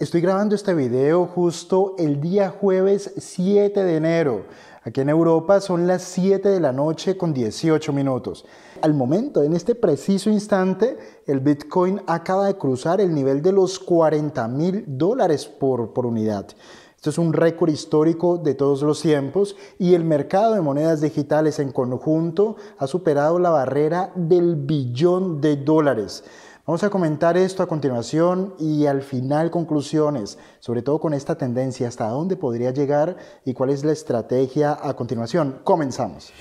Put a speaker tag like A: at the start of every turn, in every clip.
A: Estoy grabando este video justo el día jueves 7 de enero. Aquí en Europa son las 7 de la noche con 18 minutos. Al momento, en este preciso instante, el Bitcoin acaba de cruzar el nivel de los 40 mil dólares por, por unidad. Esto es un récord histórico de todos los tiempos y el mercado de monedas digitales en conjunto ha superado la barrera del billón de dólares. Vamos a comentar esto a continuación y al final conclusiones, sobre todo con esta tendencia, hasta dónde podría llegar y cuál es la estrategia a continuación. Comenzamos.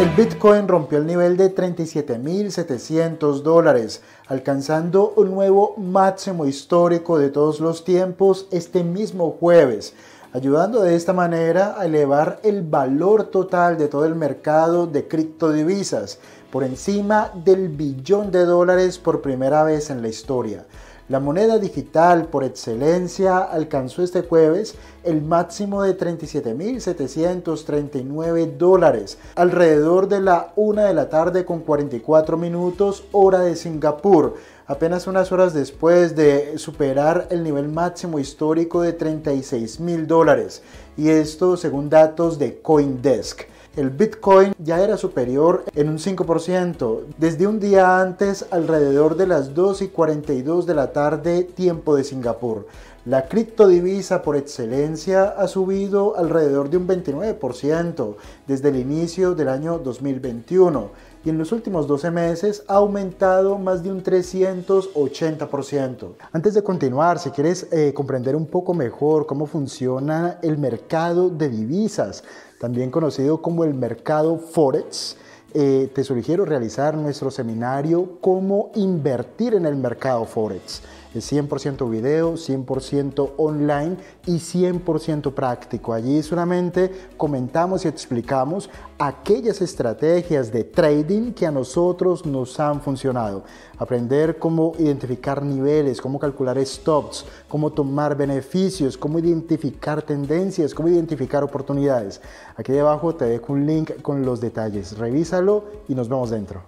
A: El Bitcoin rompió el nivel de 37.700 dólares, alcanzando un nuevo máximo histórico de todos los tiempos este mismo jueves ayudando de esta manera a elevar el valor total de todo el mercado de criptodivisas, por encima del billón de dólares por primera vez en la historia. La moneda digital por excelencia alcanzó este jueves el máximo de 37.739 dólares alrededor de la 1 de la tarde con 44 minutos hora de Singapur, apenas unas horas después de superar el nivel máximo histórico de 36.000 dólares y esto según datos de Coindesk el Bitcoin ya era superior en un 5%. Desde un día antes, alrededor de las 2 y 42 de la tarde, tiempo de Singapur. La criptodivisa por excelencia ha subido alrededor de un 29% desde el inicio del año 2021 y en los últimos 12 meses ha aumentado más de un 380%. Antes de continuar, si quieres eh, comprender un poco mejor cómo funciona el mercado de divisas, también conocido como el mercado forex, eh, te sugiero realizar nuestro seminario Cómo invertir en el mercado forex es 100% video, 100% online y 100% práctico. Allí solamente comentamos y explicamos aquellas estrategias de trading que a nosotros nos han funcionado. Aprender cómo identificar niveles, cómo calcular stops, cómo tomar beneficios, cómo identificar tendencias, cómo identificar oportunidades. Aquí debajo te dejo un link con los detalles. Revísalo y nos vemos dentro.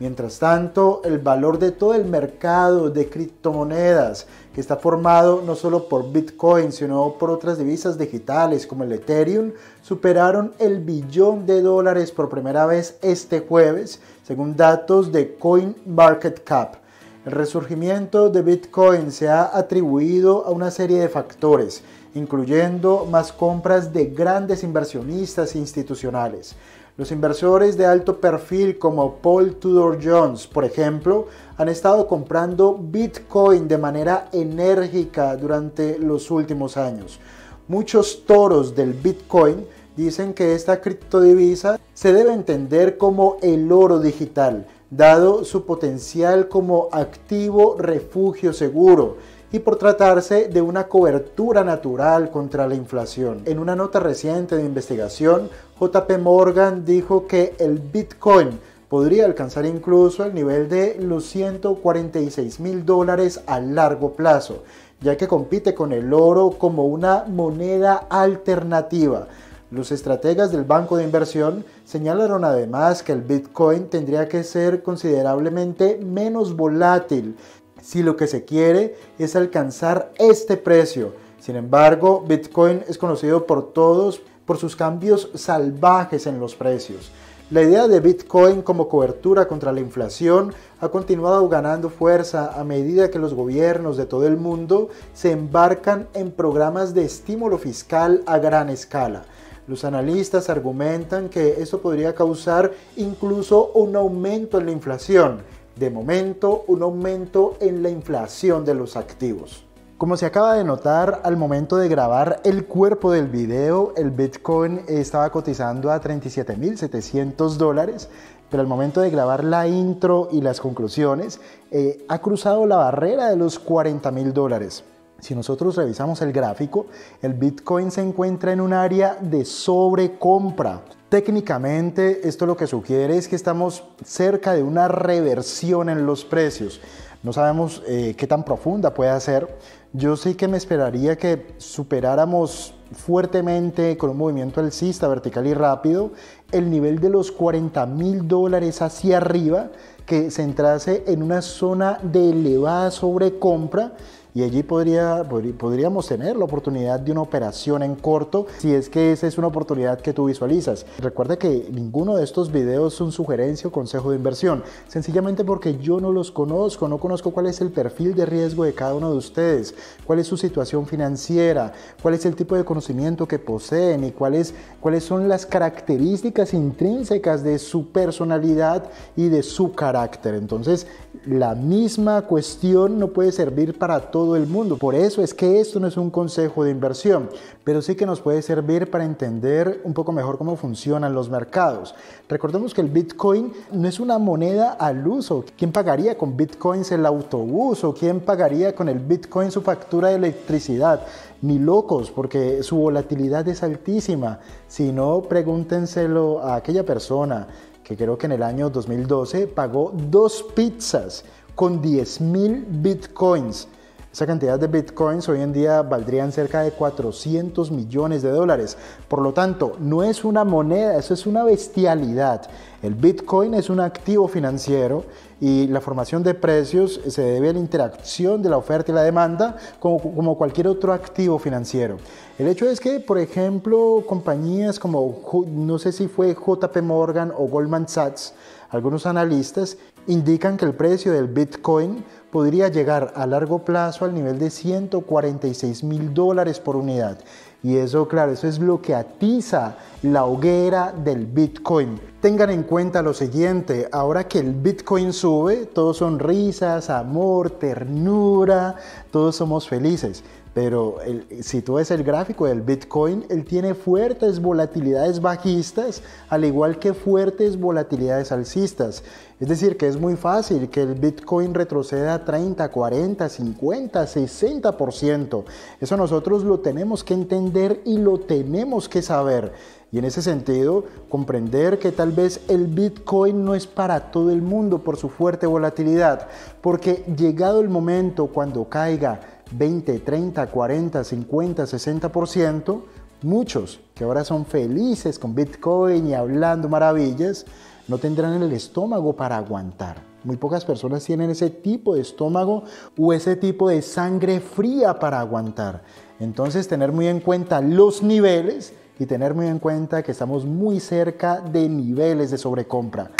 A: Mientras tanto, el valor de todo el mercado de criptomonedas, que está formado no solo por Bitcoin, sino por otras divisas digitales como el Ethereum, superaron el billón de dólares por primera vez este jueves, según datos de CoinMarketCap. El resurgimiento de Bitcoin se ha atribuido a una serie de factores, incluyendo más compras de grandes inversionistas institucionales. Los inversores de alto perfil como Paul Tudor Jones, por ejemplo, han estado comprando Bitcoin de manera enérgica durante los últimos años. Muchos toros del Bitcoin dicen que esta criptodivisa se debe entender como el oro digital, dado su potencial como activo refugio seguro y por tratarse de una cobertura natural contra la inflación. En una nota reciente de investigación, JP Morgan dijo que el Bitcoin podría alcanzar incluso el nivel de los 146 mil dólares a largo plazo, ya que compite con el oro como una moneda alternativa los estrategas del banco de inversión señalaron además que el Bitcoin tendría que ser considerablemente menos volátil si lo que se quiere es alcanzar este precio. Sin embargo, Bitcoin es conocido por todos por sus cambios salvajes en los precios. La idea de Bitcoin como cobertura contra la inflación ha continuado ganando fuerza a medida que los gobiernos de todo el mundo se embarcan en programas de estímulo fiscal a gran escala. Los analistas argumentan que eso podría causar incluso un aumento en la inflación. De momento, un aumento en la inflación de los activos. Como se acaba de notar al momento de grabar el cuerpo del video, el Bitcoin estaba cotizando a 37.700 dólares, pero al momento de grabar la intro y las conclusiones, eh, ha cruzado la barrera de los 40.000 dólares. Si nosotros revisamos el gráfico, el Bitcoin se encuentra en un área de sobrecompra. Técnicamente, esto lo que sugiere es que estamos cerca de una reversión en los precios. No sabemos eh, qué tan profunda puede ser. Yo sí que me esperaría que superáramos fuertemente con un movimiento alcista vertical y rápido el nivel de los 40 mil dólares hacia arriba, que se entrase en una zona de elevada sobrecompra y allí podría, podríamos tener la oportunidad de una operación en corto si es que esa es una oportunidad que tú visualizas. Recuerda que ninguno de estos videos son sugerencia o consejo de inversión, sencillamente porque yo no los conozco, no conozco cuál es el perfil de riesgo de cada uno de ustedes, cuál es su situación financiera, cuál es el tipo de conocimiento que poseen y cuáles cuáles son las características intrínsecas de su personalidad y de su carácter. Entonces, la misma cuestión no puede servir para todos el mundo. Por eso es que esto no es un consejo de inversión, pero sí que nos puede servir para entender un poco mejor cómo funcionan los mercados. Recordemos que el Bitcoin no es una moneda al uso. ¿Quién pagaría con Bitcoins el autobús o quién pagaría con el Bitcoin su factura de electricidad? Ni locos, porque su volatilidad es altísima. Si no, pregúntenselo a aquella persona que creo que en el año 2012 pagó dos pizzas con 10.000 bitcoins. Esa cantidad de bitcoins hoy en día valdrían cerca de 400 millones de dólares. Por lo tanto, no es una moneda, eso es una bestialidad. El Bitcoin es un activo financiero y la formación de precios se debe a la interacción de la oferta y la demanda como, cualquier otro activo financiero. El hecho es que, por ejemplo, compañías como, no sé si fue JP Morgan o Goldman Sachs, algunos analistas indican que el precio del Bitcoin podría llegar a largo plazo al nivel de 146 mil dólares por unidad. Y eso, claro, eso es lo que atiza la hoguera del Bitcoin. Tengan en cuenta lo siguiente, ahora que el Bitcoin sube, todos son risas, amor, ternura, todos somos felices. Pero si tú ves el gráfico del Bitcoin, él tiene fuertes volatilidades bajistas, al igual que fuertes volatilidades alcistas. Es decir, que es muy fácil que el Bitcoin retroceda 30, 40, 50, 60%. Eso nosotros lo tenemos que entender y lo tenemos que saber. Y en ese sentido, comprender que tal vez el Bitcoin no es para todo el mundo por su fuerte volatilidad, porque llegado el momento cuando caiga, 20, 30, 40, 50, 60%, muchos que ahora son felices con Bitcoin y hablando maravillas, no tendrán el estómago para aguantar. Muy pocas personas tienen ese tipo de estómago o ese tipo de sangre fría para aguantar. Entonces tener muy en cuenta los niveles y tener muy en cuenta que estamos muy cerca de niveles de sobrecompra.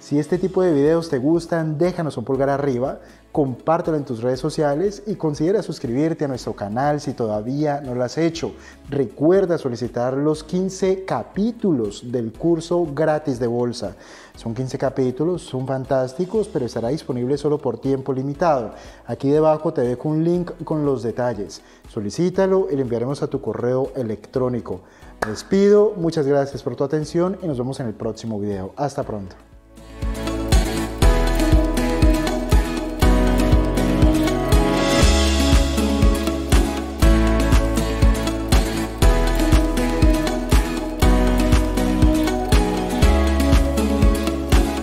A: Si este tipo de videos te gustan, déjanos un pulgar arriba, compártelo en tus redes sociales y considera suscribirte a nuestro canal si todavía no lo has hecho. Recuerda solicitar los 15 capítulos del curso gratis de bolsa. Son 15 capítulos, son fantásticos, pero estará disponible solo por tiempo limitado. Aquí debajo te dejo un link con los detalles. Solicítalo y le enviaremos a tu correo electrónico. despido, muchas gracias por tu atención y nos vemos en el próximo video. Hasta pronto.